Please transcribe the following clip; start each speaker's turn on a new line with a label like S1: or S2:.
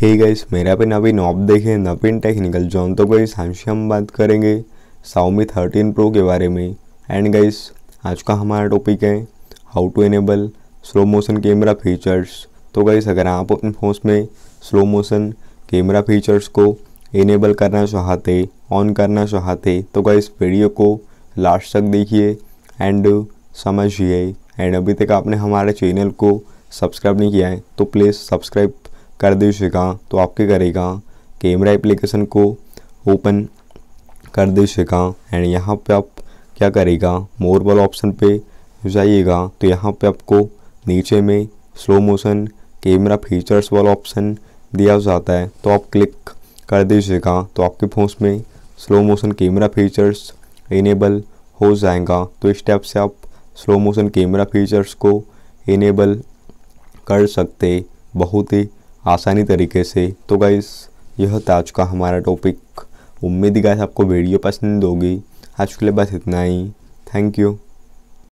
S1: हे hey guys मेरा पे नवीन ऑप देखें नवीन टेक्निकल जॉन तो गाइस हमसे हम बात करेंगे साउमी थर्टीन प्रो के बारे में एंड गाइस आज का हमारा टॉपिक है how to enable slow motion camera features तो गाइस अगर आप अपने फ़ोन में स्लो मोशन कैमरा फीचर्स को इनेबल करना चाहते ऑन करना चाहते तो गाइस वीडियो को लास्ट तक देखिए एंड समझिए एंड अभी तक आपने हमारे चैनल को सब्सक्राइब नहीं किया है तो प्लीज़ सब्सक्राइब कर दीजिएगा तो आपके करेगा कैमरा एप्लीकेशन को ओपन कर दीजिएगा एंड यहाँ पे आप क्या करेगा मोर वाला ऑप्शन पे जाइएगा तो यहाँ पे आपको नीचे में स्लो मोशन कैमरा फीचर्स वाला ऑप्शन दिया जाता है तो आप क्लिक कर दीजिएगा तो आपके फ़ोन में slow motion camera features enable हो जाएगा तो इस टाइप से आप स्लो मोशन कैमरा फीचर्स को इनेबल कर सकते बहुत ही आसानी तरीके से तो गाइस यह था आज का हमारा टॉपिक उम्मीद गाइस आपको वीडियो पसंद होगी आज के लिए बस इतना ही थैंक यू